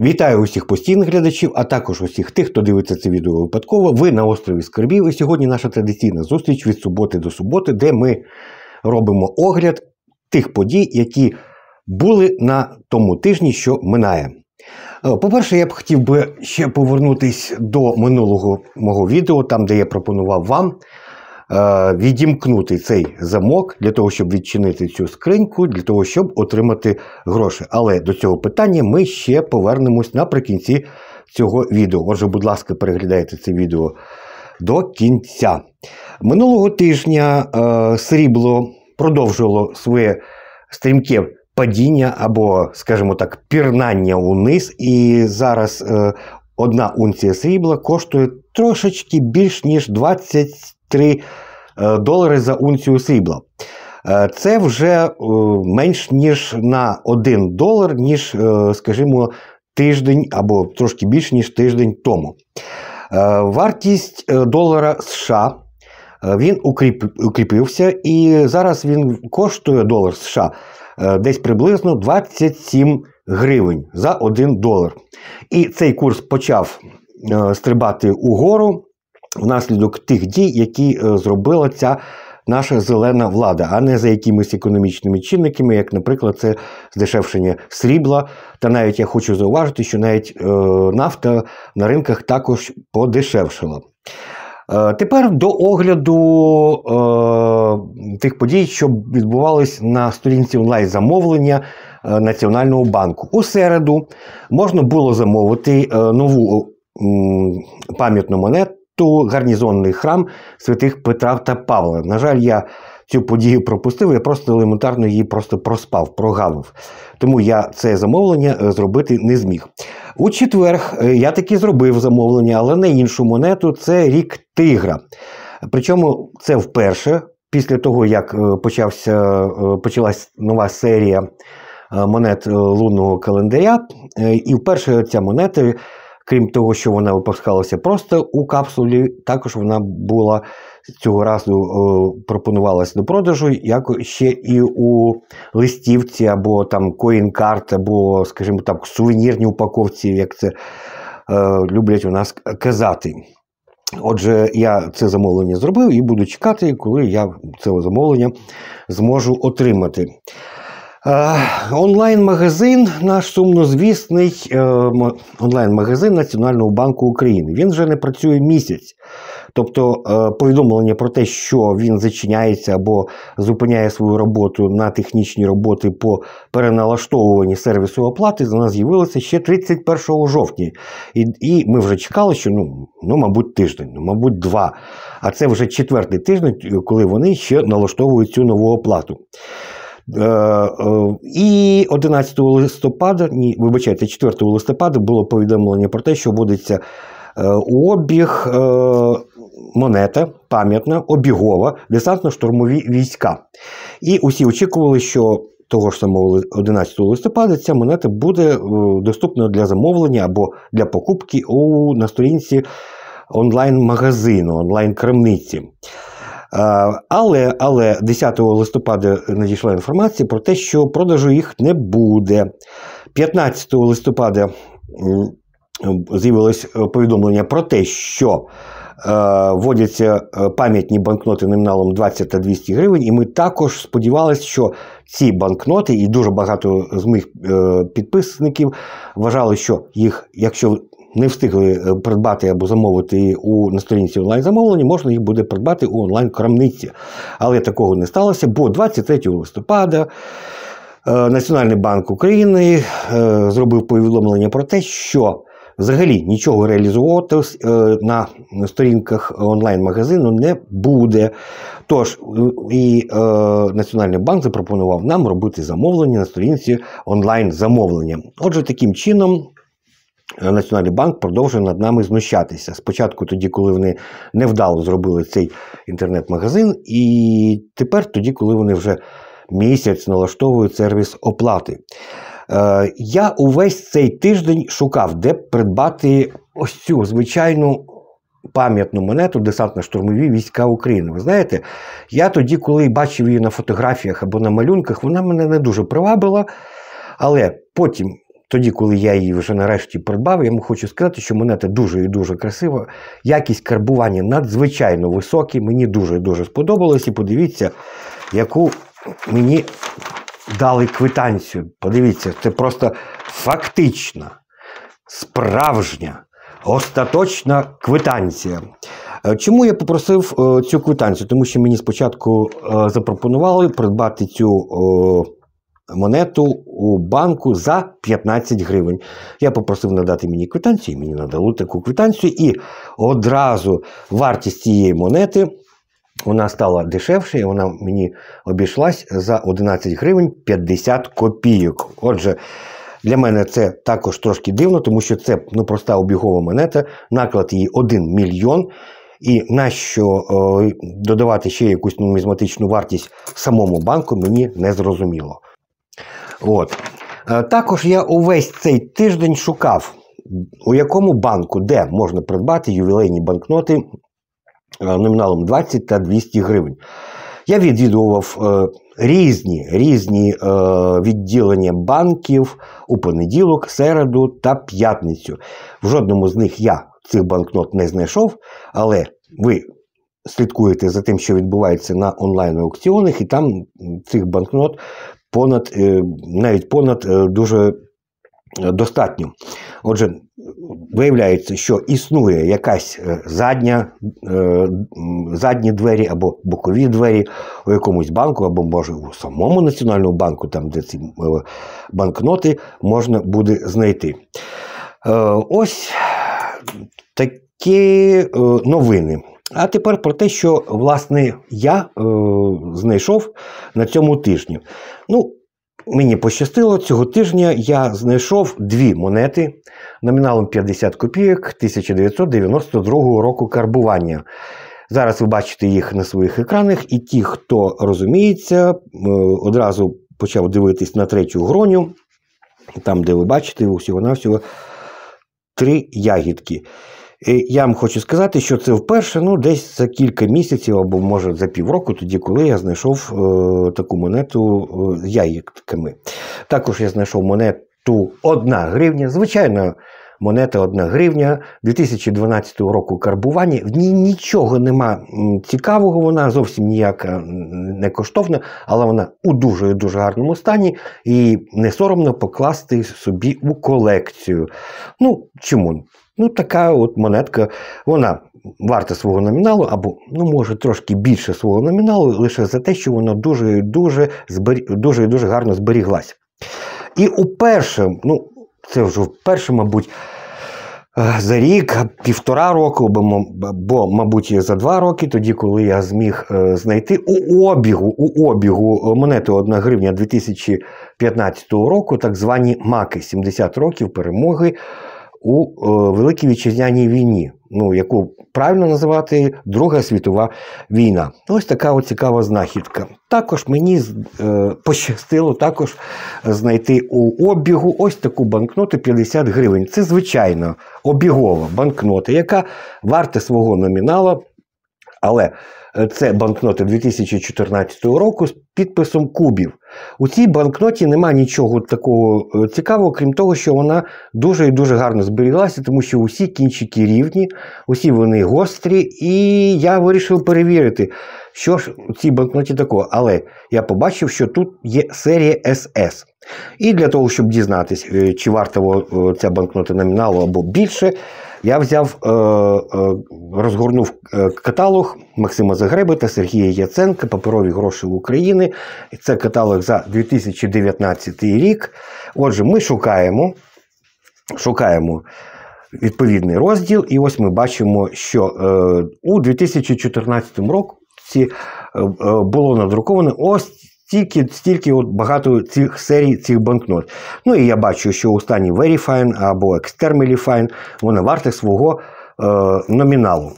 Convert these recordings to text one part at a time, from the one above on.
Вітаю усіх постійних глядачів, а також усіх тих, хто дивиться це відео випадково. Ви на острові Скарбів. І сьогодні наша традиційна зустріч від суботи до суботи, де ми робимо огляд тих подій, які були на тому тижні, що минає. Е, по-перше, я б хотів би ще повернутися до минулого мого відео, там де я пропонував вам Е, відімкнути цей замок для того, щоб відчинити цю скриньку, для того, щоб отримати гроші. Але до цього питання ми ще повернемось наприкінці цього відео. Отже, будь ласка, переглядайте це відео до кінця. Минулого тижня е, срібло продовжило своє стрімке падіння або, скажімо так, пірнання униз, і зараз. Е, Одна унція срібла коштує трошечки більш ніж 20 3 е, долари за унцію срібла. Е, це вже е, менш ніж на 1 долар, ніж, скажімо, тиждень або трошки більше, ніж тиждень тому. Вартість долара США він укріпився, і зараз він коштує долар США десь приблизно 27 гривень за 1 долар. І цей курс почав стрибати угору внаслідок тих дій, які е, зробила ця. Наша зелена влада, а не за якимись економічними чинниками, як, наприклад, це здешевшення срібла. Та навіть я хочу зауважити, що навіть е, нафта на ринках також подешевшила. Е, тепер до огляду е, тих подій, що відбувались на сторінці онлайн-замовлення Національного банку. У середу можна було замовити нову пам'ятну монету то гарнізонний храм святих Петра та Павла. На жаль, я цю подію пропустив, я просто елементарно її просто проспав, прогавив. Тому я це замовлення е, зробити не зміг. У четвер е, я таки зробив замовлення, але на іншу монету це рік тигра. Причому це вперше. Після того, як е, почався, почалась нова серія монет лунного календаря, і вперше ця монета Крім того, що вона випускалася просто у капсулі, також вона була цього разу е, пропонувалася до продажу, як ще і у листівці, або там коін-карт, або, скажімо так, сувенірні упаковці, як це е, люблять у нас казати. Отже, я це замовлення зробив і буду чекати, коли я це замовлення зможу отримати. Е, онлайн-магазин, наш сумнозвісний е, онлайн-магазин Національного банку України. Він вже не працює місяць. Тобто е, повідомлення про те, що він зачиняється або зупиняє свою роботу на технічні роботи по переналаштовуванні сервісу оплати, за нас з'явилося ще 31 жовтня. І і ми вже чекали, що ну, ну, мабуть, тиждень, ну, мабуть, два. А це вже четвертий тиждень, коли вони ще налаштовують цю нову оплату. Е, е, і 11 листопада, ні, вибачайте, 4 листопада було повідомлення про те, що вводиться е, обіг монета пам'ятна, обігова, десантно-штурмові війська. І усі очікували, що. Того ж самого 11 листопада ця монета буде доступна для замовлення або для покупки у, на сторінці онлайн-магазину, онлайн-крамниці. Е, але але 10 листопада надійшла інформація про те, що продажу їх не буде. 15 листопада з'явилось е, повідомлення про те, що е, вводяться пам'ятні банкноти номіналом 20 та 200 гривень, і ми також сподівалися, що ці банкноти, і дуже багато з моїх підписників вважали, що їх, якщо не встигли е, придбати або замовити у на сторінці онлайн-замовлення, можна їх буде придбати у онлайн-крамниці. Але такого не сталося, бо 23 листопада. Е, Національний банк України е, зробив повідомлення про те, що взагалі нічого реалізувати на сторінках онлайн-магазину не буде. Тож, і Національний банк запропонував нам робити замовлення на сторінці онлайн-замовлення. Отже, таким чином Е, Національний банк продовжує над нами знущатися. Спочатку, тоді, коли вони невдало зробили цей інтернет-магазин, і тепер, тоді, коли вони вже місяць налаштовують сервіс оплати. Е, я увесь цей тиждень шукав, де придбати ось цю звичайну пам'ятну монету десантно-штурмові війська України. Ви знаєте, я тоді, коли бачив її на фотографіях або на малюнках, вона мене не дуже привабила. Але потім тоді, коли я її вже нарешті придбав, я вам хочу сказати, що монета дуже і дуже красива. Якість карбування надзвичайно високі. Мені дуже і дуже сподобалось. І подивіться, яку мені дали квитанцію. Подивіться, це просто фактична, справжня, остаточна квитанція. Е, чому я попросив е, цю квитанцію? Тому що мені спочатку е, запропонували придбати цю монету у банку за 15 гривень. Я попросив надати мені квитанцію, мені надали таку квитанцію, і одразу вартість цієї монети. Вона стала дешевше, і вона мені обійшлась за 11 гривень 50 копійок. Отже, для мене це також трошки дивно, тому що це ну, проста обігова монета, наклад її 1 мільйон. І нащо о, е, додавати ще якусь нумізматичну вартість самому банку, мені не зрозуміло. От. Е, також я увесь цей тиждень шукав, у якому банку, де можна придбати ювілейні банкноти е, номіналом 20 та 200 гривень. Я відвідував е, різні різні відділення банків у понеділок, середу та п'ятницю. В жодному з них я цих банкнот не знайшов, але ви. Слідкуєте за тим, що відбувається на онлайн-аукціонах, і там цих банкнот понад е, навіть понад е, дуже е, достатньо. Отже, виявляється, що існує якась задня, задні двері або бокові двері у якомусь банку, або може у самому Національному банку, там де ці банкноти можна буде знайти. Ось такі новини. А тепер про те, що власне я е, знайшов на цьому тижні. Ну, Мені пощастило, цього тижня я знайшов дві монети номіналом 50 копійок 1992 року карбування. Зараз ви бачите їх на своїх екранах, і ті, хто розуміється, е, одразу почав дивитись на третю гроню, там, де ви бачите, всього-навсього три ягідки. Я вам хочу сказати, що це вперше ну, десь за кілька місяців або, може, за півроку, тоді, коли я знайшов е, таку монету з е, яєками. Також я знайшов монету 1 гривня. Звичайно, монета 1 гривня 2012 року карбування. В ній нічого нема цікавого, вона зовсім ніяка не коштовна, але вона у дуже дуже гарному стані і не соромно покласти собі у колекцію. Ну, чому? Ну, така от монетка, вона варта свого номіналу, або, ну, може, трошки більше свого номіналу, лише за те, що вона дуже і дуже збер... дуже, і дуже гарно зберіглася. І уперше, ну, це вже вперше, мабуть, е, за рік, півтора року, або, мабуть, за два роки, тоді, коли я зміг е, знайти у обігу у обігу монети 1 гривня 2015 року, так звані маки 70 років перемоги у е, Великій Вітчизняній війні, ну, яку правильно називати Друга світова війна. Ось така от цікава знахідка. Також мені е, пощастило також знайти у обігу ось таку банкноту 50 гривень. Це звичайно обігова банкнота, яка варта свого номінала. Але Е, це банкноти 2014 року з підписом Кубів. У цій банкноті нема нічого такого е, цікавого, крім того, що вона дуже і дуже гарно зберіглася, тому що усі кінчики рівні, усі вони гострі, і я вирішив перевірити, що ж у цій банкноті такого. Але я побачив, що тут є серія СС. І для того, щоб дізнатися, е, чи варта ця банкнота номіналу або більше. Я взяв, е, е, розгорнув е, каталог Максима Загреби та Сергія Яценка Паперові гроші України. Це каталог за 2019 рік. Отже, ми шукаємо, шукаємо. Відповідний розділ, і ось ми бачимо, що у 2014 році було надруковано ось стільки стільки от багато цих серій цих банкнот. Ну і я бачу, що у стані Verifine або Extermilifine вони варті свого е, номіналу.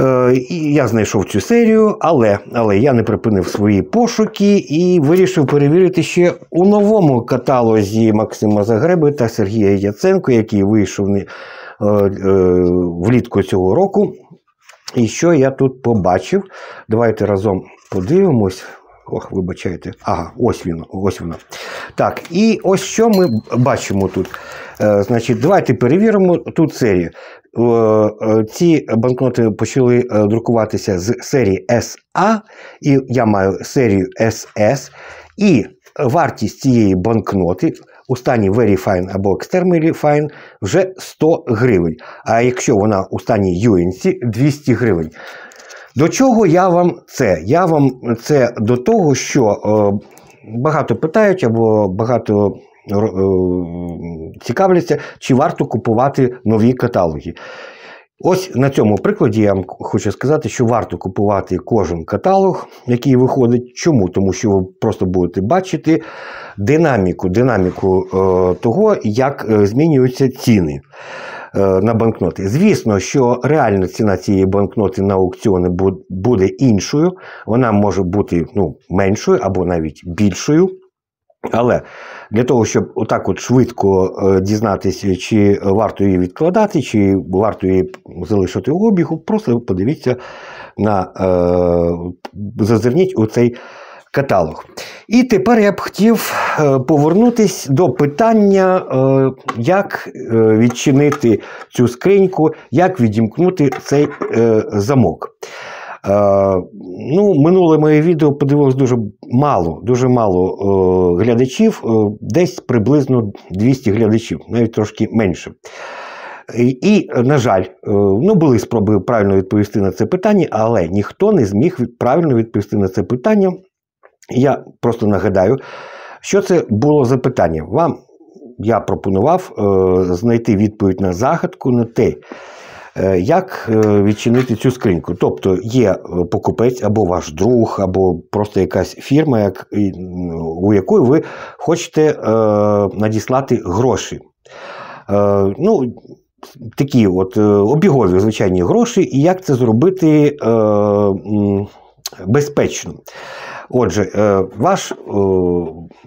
Е, Я знайшов цю серію, але але я не припинив свої пошуки і вирішив перевірити ще у новому каталозі Максима Загреби та Сергія Яценко, який вийшов е, е, влітку цього року. І що я тут побачив? Давайте разом подивимось. Ох, вибачайте. Ага, ось він, ось воно. Так, і ось що ми бачимо тут. Е, значить, Давайте перевіримо ту серію. Е, е, ці банкноти почали е, друкуватися з серії SA, і я маю серію SS. І вартість цієї банкноти у стані Very Fine або Extremely Fine вже 100 гривень. А якщо вона у стані UNC 200 гривень. До чого я вам це? Я вам це до того, що е, багато питають або багато е, цікавляться, чи варто купувати нові каталоги. Ось на цьому прикладі я вам хочу сказати, що варто купувати кожен каталог, який виходить. Чому? Тому що ви просто будете бачити динаміку динаміку е, того, як е, змінюються ціни е, на банкноти. Звісно, що реальна ціна цієї банкноти на аукціони буде іншою. Вона може бути ну, меншою або навіть більшою. Але для того, щоб отак от швидко е, дізнатися, чи варто її відкладати, чи варто її залишити у обігу, просто подивіться на е, зазирніть у цей каталог. І тепер я б хотів е, повернутися до питання, як відчинити цю скриньку, як відімкнути цей замок. Е, ну, Минуле моє відео подивилось дуже мало дуже мало е, глядачів, е, десь приблизно 200 глядачів, навіть трошки менше. І, на жаль, ну були спроби правильно відповісти на це питання, але ніхто не зміг правильно відповісти на це питання. Я просто нагадаю, що це було за питання. Вам я пропонував е, знайти відповідь на загадку на те, Е, як е, відчинити цю скриньку? Тобто є е, покупець або ваш друг, або просто якась фірма, у якої ви хочете надіслати гроші. Ну, Такі от обігові звичайні гроші, і як це зробити безпечно. Отже, е, ваш е,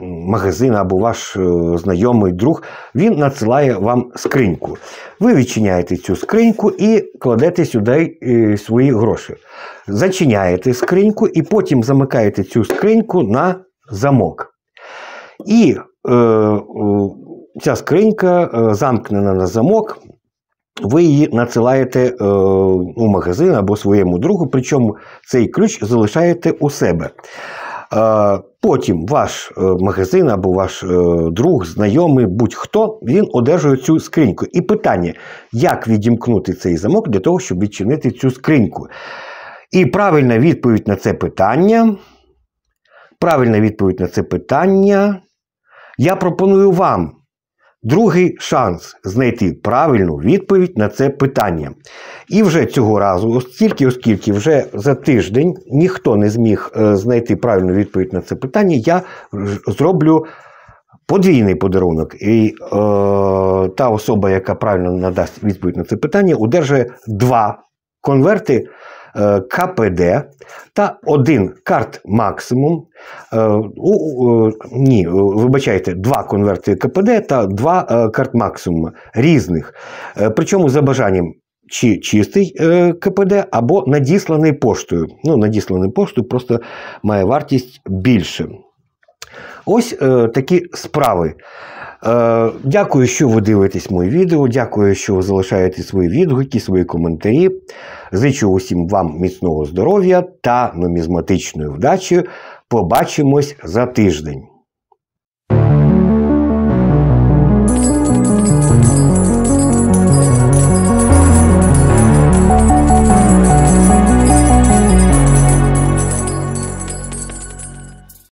магазин або ваш е, знайомий друг він надсилає вам скриньку. Ви відчиняєте цю скриньку і кладете сюди свої гроші. Зачиняєте скриньку і потім замикаєте цю скриньку на замок. І е, ця скринька замкнена на замок ви її надсилаєте е, у магазин або своєму другу, причому цей ключ залишаєте у себе. Е, потім ваш е, магазин або ваш е, друг, знайомий, будь-хто, він одержує цю скриньку. І питання, як відімкнути цей замок для того, щоб відчинити цю скриньку. І правильна відповідь на це питання. Правильна відповідь на це питання. Я пропоную вам Другий шанс знайти правильну відповідь на це питання. І вже цього разу, оскільки, оскільки вже за тиждень ніхто не зміг е, знайти правильну відповідь на це питання, я зроблю подвійний подарунок. І е, та особа, яка правильно надасть відповідь на це питання, одержує два конверти Е, КПД та один карт максимум. Е, ні, е, вибачайте, два конверти КПД та два карт максимум різних. Причому за бажанням. Чи чистий КПД або надісланий поштою. Ну, надісланий поштою просто має вартість більше. Ось е, такі справи. Е, Дякую, що ви дивитесь моє відео. Дякую, що залишаєте свої відгуки, свої коментарі. Зичу усім вам міцного здоров'я та нумізматичної вдачі. Побачимось за тиждень.